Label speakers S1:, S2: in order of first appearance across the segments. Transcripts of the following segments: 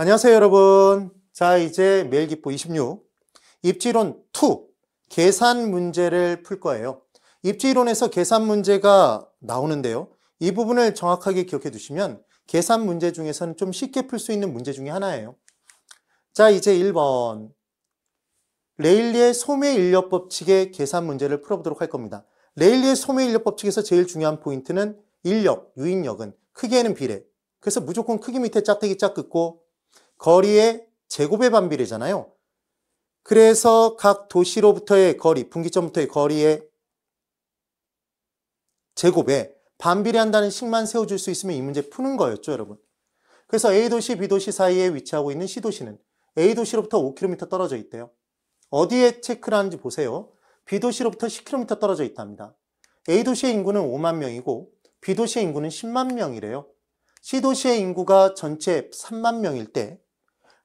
S1: 안녕하세요 여러분 자 이제 매일기포 26 입지론 2 계산 문제를 풀 거예요 입지론에서 계산 문제가 나오는데요 이 부분을 정확하게 기억해 두시면 계산 문제 중에서는 좀 쉽게 풀 수 있는 문제 중에 하나예요 자 이제 1번 레일리의 소매인력 법칙의 계산 문제를 풀어보도록 할 겁니다 레일리의 소매인력 법칙에서 제일 중요한 포인트는 인력, 유인력은 크기에는 비례 그래서 무조건 크기 밑에 짝대기 짝 긋고 거리의 제곱의 반비례잖아요. 그래서 각 도시로부터의 거리, 분기점부터의 거리의 제곱에 반비례한다는 식만 세워줄 수 있으면 이 문제 푸는 거였죠, 여러분. 그래서 A도시, B도시 사이에 위치하고 있는 C도시는 A도시로부터 5km 떨어져 있대요. 어디에 체크를 하는지 보세요. B도시로부터 10km 떨어져 있답니다. A도시의 인구는 5만 명이고 B도시의 인구는 10만 명이래요. C도시의 인구가 전체 3만 명일 때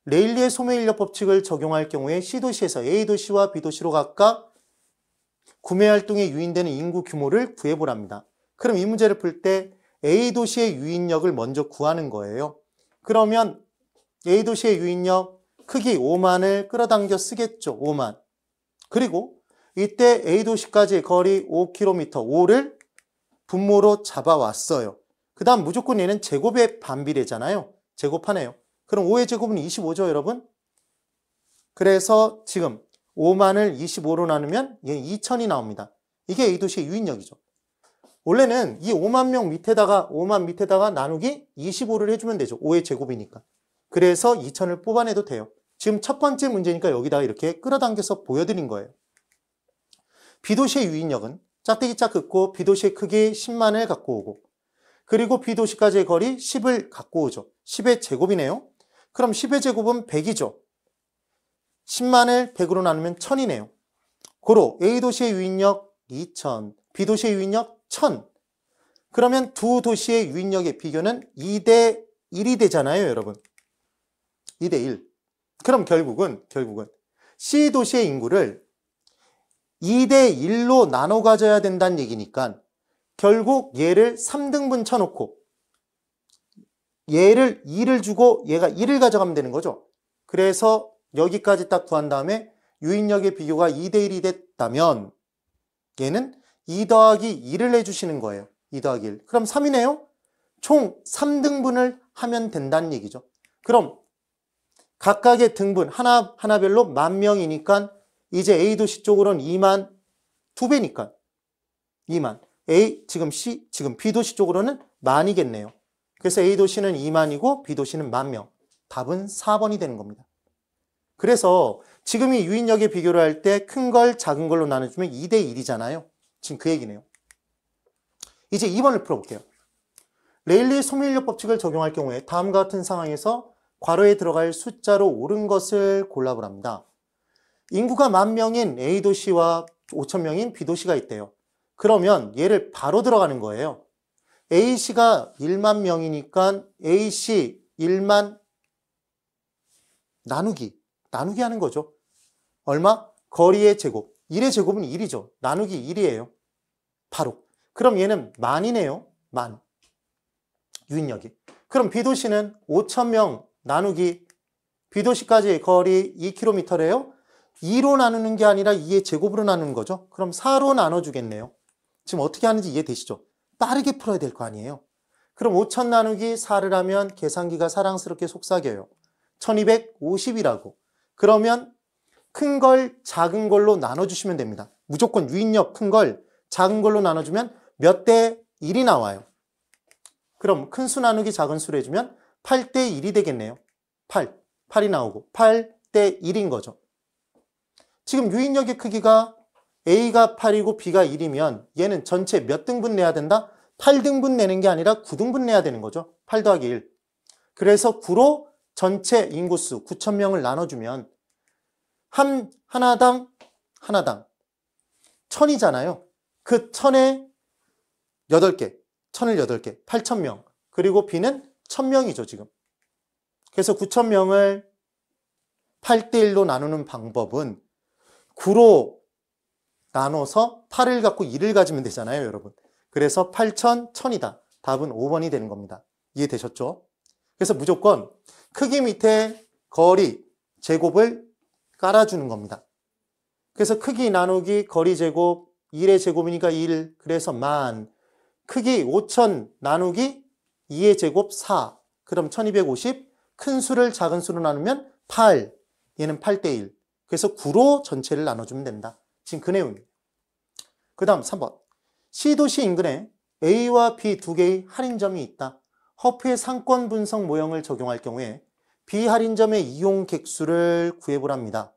S1: 레일리의 소매인력 법칙을 적용할 경우에 C도시에서 A도시와 B도시로 각각 구매활동에 유인되는 인구 규모를 구해보랍니다. 그럼 이 문제를 풀 때 A도시의 유인력을 먼저 구하는 거예요. 그러면 A도시의 유인력 크기 5만을 끌어당겨 쓰겠죠. 5만. 그리고 이때 A도시까지 거리 5km 5를 분모로 잡아왔어요. 그 다음 무조건 얘는 제곱에 반비례잖아요. 제곱하네요. 그럼 5의 제곱은 25죠, 여러분? 그래서 지금 5만을 25로 나누면 2천이 나옵니다. 이게 a 도시의 유인력이죠. 원래는 이 5만 명 밑에다가 5만 밑에다가 나누기 25를 해주면 되죠. 5의 제곱이니까. 그래서 2천을 뽑아내도 돼요. 지금 첫 번째 문제니까 여기다가 이렇게 끌어당겨서 보여드린 거예요. b 도시의 유인력은 짝대기 짝 긋고 b 도시의 크기 10만을 갖고 오고 그리고 b 도시까지의 거리 10을 갖고 오죠. 10의 제곱이네요. 그럼 10의 제곱은 100이죠. 10만을 100으로 나누면 1000이네요. 고로 A도시의 유인력 2000, B도시의 유인력 1000. 그러면 두 도시의 유인력의 비교는 2대 1이 되잖아요, 여러분. 2대 1. 그럼 결국은 결국은 C도시의 인구를 2대 1로 나눠 가져야 된다는 얘기니까 결국 얘를 3등분 쳐놓고 얘를 2를 주고 얘가 1을 가져가면 되는 거죠. 그래서 여기까지 딱 구한 다음에 유인력의 비교가 2대1이 됐다면 얘는 2 더하기 2를 해주시는 거예요. 2 더하기 1. 그럼 3이네요? 총 3등분을 하면 된다는 얘기죠. 그럼 각각의 등분 하나, 하나별로 만 명이니까 이제 A도시 쪽으로는 2만 2배니까 2만 A, 지금 C, 지금 B도시 쪽으로는 만이겠네요. 그래서 A 도시는 2만이고 B 도시는 1만 명. 답은 4번이 되는 겁니다. 그래서 지금 이 유인력에 비교를 할 때 큰 걸 작은 걸로 나눠주면 2대 1이잖아요. 지금 그 얘기네요. 이제 2번을 풀어볼게요. 레일리 소멸력 법칙을 적용할 경우에 다음과 같은 상황에서 괄호에 들어갈 숫자로 오른 것을 골라보랍니다. 인구가 만 명인 A도시와 5천 명인 B도시가 있대요. 그러면 얘를 바로 들어가는 거예요. A씨가 1만 명이니까 A씨 1만 나누기. 나누기 하는 거죠. 얼마? 거리의 제곱. 1의 제곱은 1이죠. 나누기 1이에요. 바로. 그럼 얘는 만이네요. 만. 유인력이. 그럼 B도시는 5천명 나누기 B도시까지 거리 2km래요. 2로 나누는 게 아니라 2의 제곱으로 나누는 거죠. 그럼 4로 나눠주겠네요. 지금 어떻게 하는지 이해되시죠? 빠르게 풀어야 될 거 아니에요. 그럼 5천 나누기 4를 하면 계산기가 사랑스럽게 속삭여요. 1250이라고. 그러면 큰 걸 작은 걸로 나눠주시면 됩니다. 무조건 유인력 큰 걸 작은 걸로 나눠주면 몇 대 1이 나와요. 그럼 큰 수 나누기 작은 수를 해주면 8 대 1이 되겠네요. 8. 8이 나오고 8 대 1인 거죠. 지금 유인력의 크기가 A가 8이고 B가 1이면 얘는 전체 몇 등분 내야 된다? 8등분 내는 게 아니라 9등분 내야 되는 거죠. 8 더하기 1. 그래서 9로 전체 인구수 9천명을 나눠주면 한, 하나당 하나당 1 0 0 0이잖아요그1 0 0 0에 8개, 1 0 0을 8개, 8천명. 그리고 B는 1 0 0 0명이죠 지금. 그래서 9천명을 8대1로 나누는 방법은 9로 나눠서 8을 갖고 2를 가지면 되잖아요, 여러분. 그래서 8천, 1000이다. 답은 5번이 되는 겁니다. 이해되셨죠? 그래서 무조건 크기 밑에 거리, 제곱을 깔아주는 겁니다. 그래서 크기 나누기 거리 제곱, 1의 제곱이니까 1, 그래서 만. 크기 5천 나누기 2의 제곱 4. 그럼 1250. 큰 수를 작은 수로 나누면 8. 얘는 8대1. 그래서 9로 전체를 나눠주면 된다. 지금 그 내용입니다. 그 다음 3번 C도시 인근에 A와 B 두 개의 할인점이 있다. 허프의 상권 분석 모형을 적용할 경우에 B 할인점의 이용 객수를 구해보랍니다.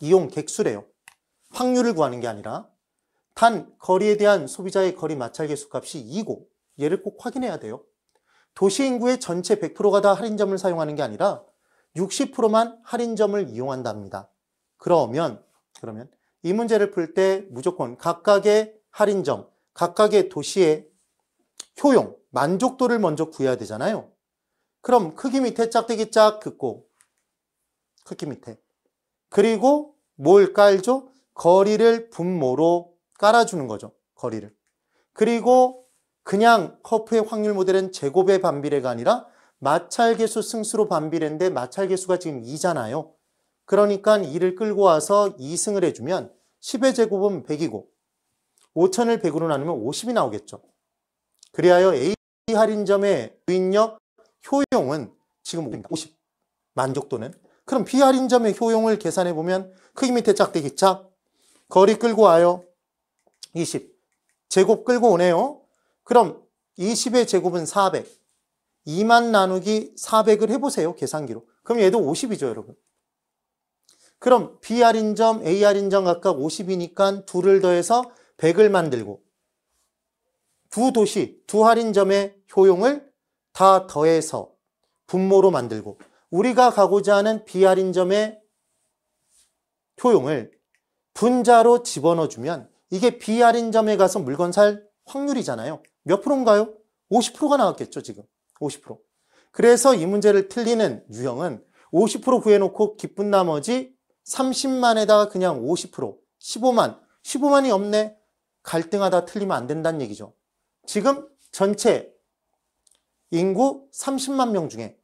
S1: 이용 객수래요. 확률을 구하는 게 아니라 단 거리에 대한 소비자의 거리 마찰 개수값이 2고 얘를 꼭 확인해야 돼요. 도시 인구의 전체 100%가 다 할인점을 사용하는 게 아니라 60%만 할인점을 이용한답니다. 그러면 그러면 이 문제를 풀 때 무조건 각각의 할인점 각각의 도시의 효용, 만족도를 먼저 구해야 되잖아요. 그럼 크기 밑에 짝대기 짝 긋고 크기 밑에 그리고 뭘 깔죠? 거리를 분모로 깔아주는 거죠. 거리를. 그리고 그냥 커프의 확률 모델은 제곱의 반비례가 아니라 마찰계수 승수로 반비례인데 마찰계수가 지금 2잖아요. 그러니까 2를 끌고 와서 2승을 해주면 10의 제곱은 100이고 5천을 100으로 나누면 50이 나오겠죠. 그리하여 A 할인점의 주인력 효용은 지금 50. 만족도는. 그럼 B 할인점의 효용을 계산해보면 크기 밑에 짝대기 짝. 거리 끌고 와요. 20. 제곱 끌고 오네요. 그럼 20의 제곱은 400. 2만 나누기 400을 해보세요. 계산기로. 그럼 얘도 50이죠, 여러분. 그럼 BR인 점, AR인 점 각각 50이니까 둘을 더해서 100을 만들고 두 도시, 두 할인 점의 효용을 다 더해서 분모로 만들고 우리가 가고자 하는 비할인 점의 효용을 분자로 집어넣어주면 이게 비할인 점에 가서 물건 살 확률이잖아요. 몇 프로인가요? 50%가 나왔겠죠, 지금. 50%. 그래서 이 문제를 틀리는 유형은 50% 구해놓고 기쁜 나머지 30만에다가 그냥 50%, 15만, 15만이 없네. 갈등하다 틀리면 안 된다는 얘기죠. 지금 전체 인구 30만 명 중에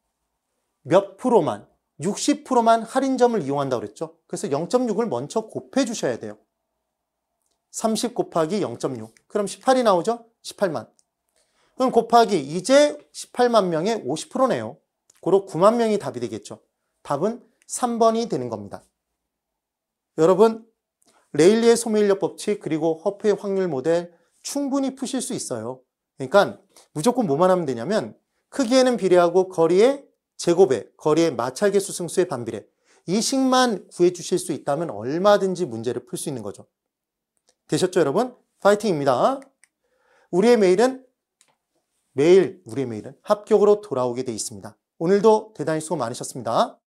S1: 몇 프로만, 60%만 할인점을 이용한다고 그랬죠. 그래서 0.6을 먼저 곱해 주셔야 돼요. 30 곱하기 0.6. 그럼 18이 나오죠? 18만. 그럼 곱하기 이제 18만 명의 50%네요. 고로 9만 명이 답이 되겠죠. 답은 3번이 되는 겁니다. 여러분 레일리의 소멸력 법칙 그리고 허프의 확률 모델 충분히 푸실 수 있어요. 그러니까 무조건 뭐만 하면 되냐면 크기에는 비례하고 거리의 제곱에 거리의 마찰계 수승수의 반비례 이 식만 구해주실 수 있다면 얼마든지 문제를 풀 수 있는 거죠. 되셨죠 여러분? 파이팅입니다. 우리의 메일은 매일 우리의 메일은 합격으로 돌아오게 돼 있습니다. 오늘도 대단히 수고 많으셨습니다.